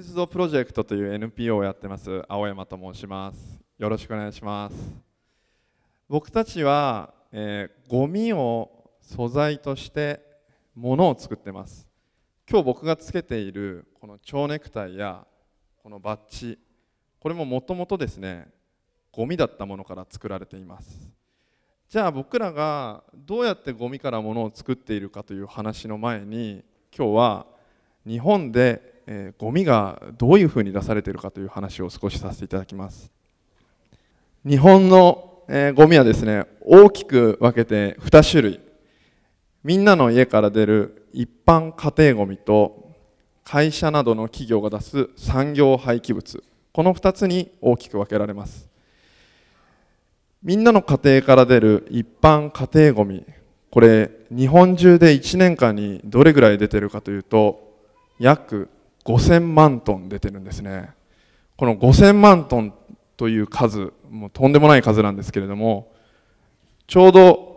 ユスドプロジェクトという NPO をやってます青山と申しますよろしくお願いします僕たちは、えー、ゴミを素材としてものを作ってます今日僕がつけているこの蝶ネクタイやこのバッジこれももともとですねゴミだったものから作られていますじゃあ僕らがどうやってゴミからものを作っているかという話の前に今日は日本でえー、ゴミがどういうふうに出されているかという話を少しさせていただきます日本の、えー、ゴミはですね大きく分けて2種類みんなの家から出る一般家庭ゴミと会社などの企業が出す産業廃棄物この2つに大きく分けられますみんなの家庭から出る一般家庭ごみこれ日本中で1年間にどれぐらい出てるかというと約5000万トン出てるんですねこの5000万トンという数もうとんでもない数なんですけれどもちょうど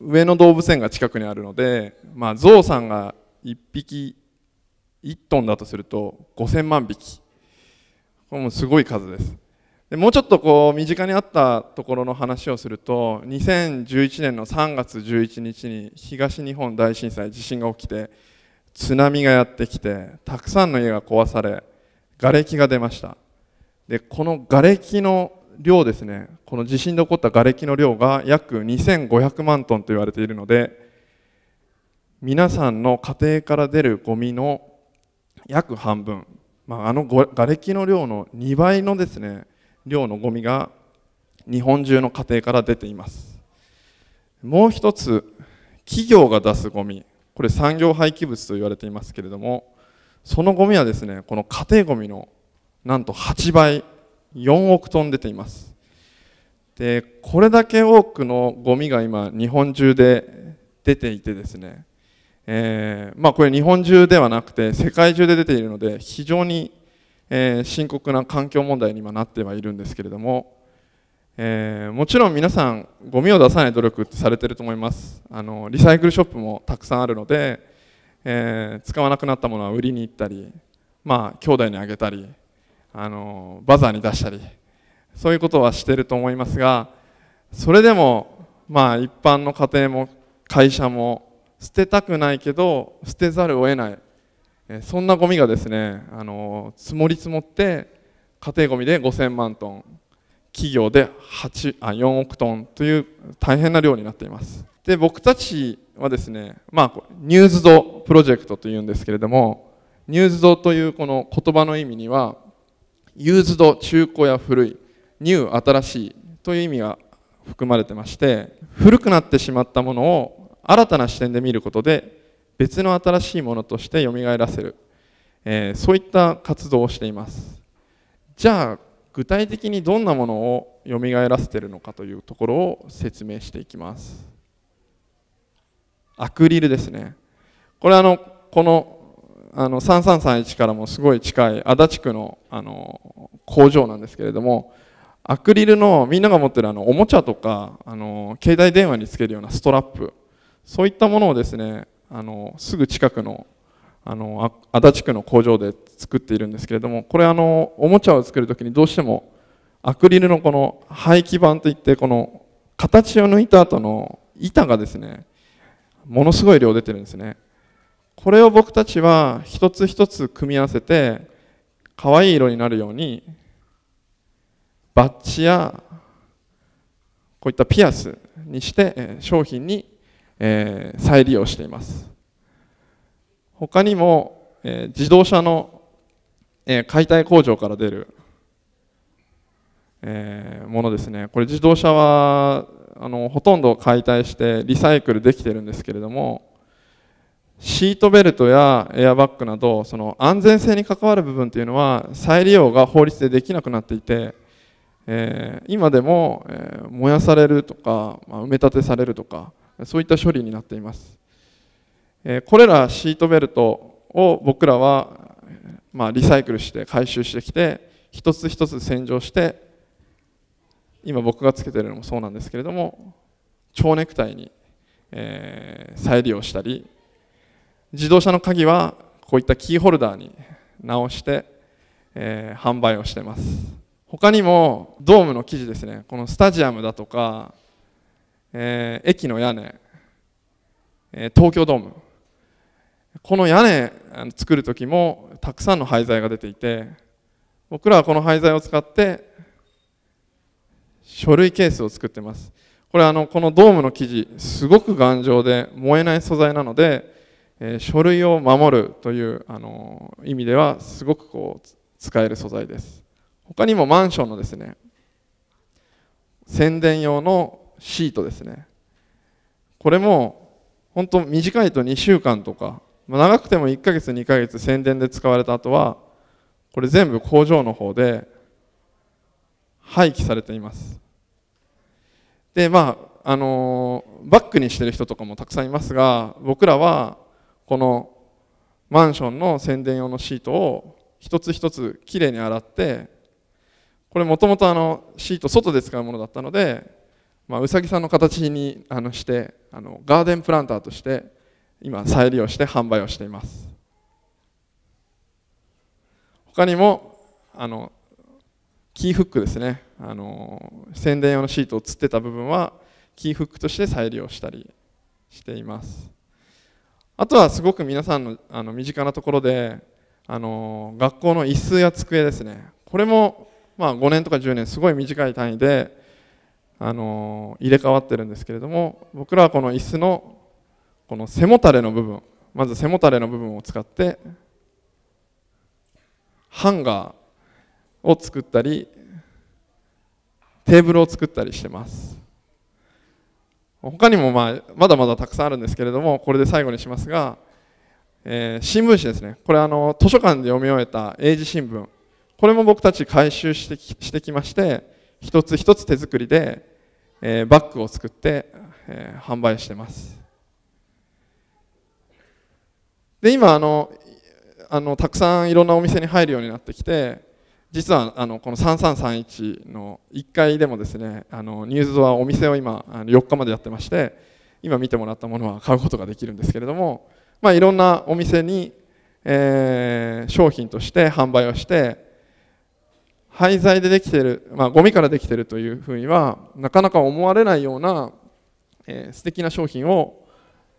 上野動物園が近くにあるので、まあ、ゾウさんが1匹1トンだとすると5000万匹これもすごい数ですでもうちょっとこう身近にあったところの話をすると2011年の3月11日に東日本大震災地震が起きて津波がやってきてたくさんの家が壊され瓦礫が出ましたでこの瓦礫の量ですねこの地震で起こった瓦礫の量が約2500万トンと言われているので皆さんの家庭から出るゴミの約半分、まあ、あの瓦礫の量の2倍のですね量のゴミが日本中の家庭から出ていますもう一つ企業が出すゴミこれ産業廃棄物と言われていますけれどもそのゴミはですねこの家庭ゴミのなんと8倍4億トン出ていますでこれだけ多くのゴミが今日本中で出ていてですね、えー、まあ、これ日本中ではなくて世界中で出ているので非常に、えー、深刻な環境問題に今なってはいるんですけれどもえー、もちろん皆さんゴミを出さない努力ってされてると思いますあのリサイクルショップもたくさんあるので、えー、使わなくなったものは売りに行ったりまあ兄弟にあげたりあのバザーに出したりそういうことはしてると思いますがそれでもまあ一般の家庭も会社も捨てたくないけど捨てざるを得ない、えそんなゴミがですねあの積もり積もって家庭ゴミで5000万トン企業で8あ4億トンという大変な量になっていますで僕たちはですね、まあ、ニューズドプロジェクトというんですけれどもニューズドというこの言葉の意味にはユーズド中古や古いニュー新しいという意味が含まれてまして古くなってしまったものを新たな視点で見ることで別の新しいものとしてよみがえらせる、えー、そういった活動をしていますじゃあ具体的にどんなものをよみがえらせてるのかというところを説明していきますアクリルですねこれあのこのあの3331からもすごい近い足立区のあの工場なんですけれどもアクリルのみんなが持ってるあのおもちゃとかあの携帯電話につけるようなストラップそういったものをですねあのすぐ近くのあの足立区の工場で作っているんですけれどもこれあのおもちゃを作るときにどうしてもアクリルのこの排気板といってこの形を抜いた後の板がですねものすごい量出てるんですねこれを僕たちは一つ一つ組み合わせて可愛い色になるようにバッジやこういったピアスにして商品に再利用しています他にも、えー、自動車の、えー、解体工場から出る、えー、ものですねこれ自動車はあのほとんど解体してリサイクルできてるんですけれどもシートベルトやエアバッグなどその安全性に関わる部分というのは再利用が法律でできなくなっていて、えー、今でも、えー、燃やされるとか、まあ、埋め立てされるとかそういった処理になっていますこれらシートベルトを僕らは、まあ、リサイクルして回収してきて一つ一つ洗浄して今僕がつけてるのもそうなんですけれども蝶ネクタイに、え再利用したり自動車の鍵はこういったキーホルダーに直して、え販売をしてます他にもドームの生地ですねこのスタジアムだとか、え駅の屋根、え東京ドームこの屋根作る時もたくさんの廃材が出ていて僕らはこの廃材を使って書類ケースを作ってますこれあのこのドームの生地すごく頑丈で燃えない素材なので、えー、書類を守るというあの意味ではすごくこう使える素材です他にもマンションのですね宣伝用のシートですねこれも本当短いと2週間とか長くても1ヶ月2ヶ月宣伝で使われた後はこれ全部工場の方で廃棄されていますでまああのバックにしてる人とかもたくさんいますが僕らはこのマンションの宣伝用のシートを一つ一つきれいに洗ってこれもともとシート外で使うものだったので、まあ、うさぎさんの形にあのしてあのガーデンプランターとして今再利用して販売をしています他にもあのキーフックですねあの宣伝用のシートをつってた部分はキーフックとして再利用したりしていますあとはすごく皆さんのあの身近なところであの学校の椅子や机ですねこれも、まあ、5年とか10年すごい短い単位であの入れ替わってるんですけれども僕らはこの椅子のこの背もたれの部分まず背もたれの部分を使ってハンガーを作ったりテーブルを作ったりしてます他にも、まあ、まだまだたくさんあるんですけれどもこれで最後にしますが、えー、新聞紙ですねこれあの図書館で読み終えた英字新聞これも僕たち回収してきしてきまして一つ一つ手作りで、えー、バッグを作って、えー、販売してますで今あのあのたくさんいろんなお店に入るようになってきて実はあのこの3331の1階でもですねあのニューズはお店を今あの4日までやってまして今見てもらったものは買うことができるんですけれども、まあ、いろんなお店に、えー、商品として販売をして廃材でできている、まあ、ゴミからできているというふうにはなかなか思われないような、えー、素敵な商品を、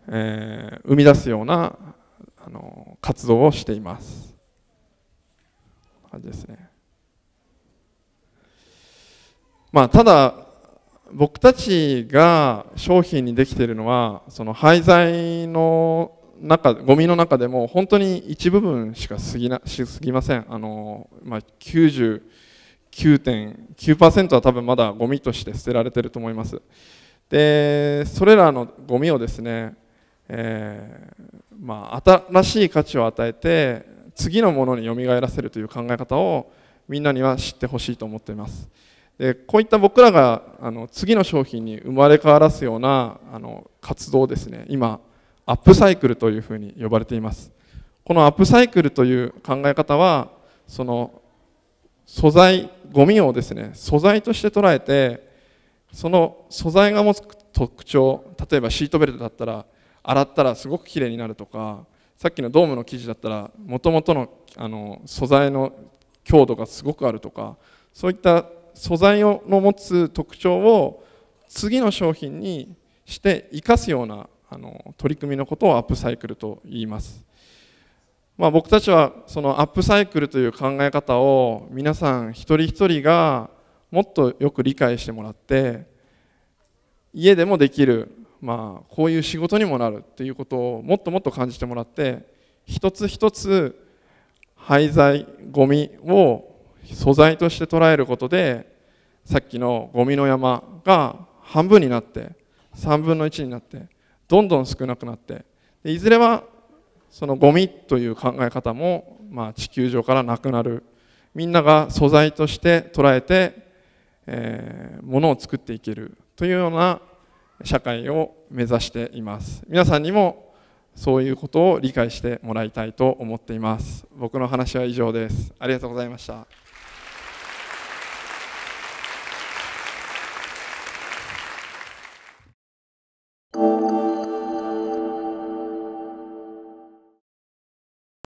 えー、生み出すようなあの活動をしています。感じですね。まあ、ただ僕たちが商品にできているのはその廃材の中ゴミの中でも本当に一部分しか過ぎなしすぎませんあの、まあ、99.9%は多分まだゴミとして捨てられてると思いますでそれらのゴミをですねえー、まあ、新しい価値を与えて次のものによみがえらせるという考え方をみんなには知ってほしいと思っていますでこういった僕らがあの次の商品に生まれ変わらすようなあの活動ですね今アップサイクルというふうに呼ばれていますこのアップサイクルという考え方はその素材ゴミをですね素材として捉えてその素材が持つ特徴例えばシートベルトだったら洗ったらすごくきれいになるとかさっきのドームの生地だったらもともとのあの素材の強度がすごくあるとかそういった素材の持つ特徴を次の商品にして生かすようなあの取り組みのことをアップサイクルと言います、まあ、僕たちはそのアップサイクルという考え方を皆さん一人一人がもっとよく理解してもらって家でもできるまあ、こういう仕事にもなるっていうことをもっともっと感じてもらって一つ一つ廃材ゴミを素材として捉えることでさっきのゴミの山が半分になって3分の1になってどんどん少なくなってでいずれはそのゴミという考え方も、まあ、地球上からなくなるみんなが素材として捉えて、えー、ものを作っていけるというような社会を目指しています皆さんにもそういうことを理解してもらいたいと思っています僕の話は以上ですありがとうございました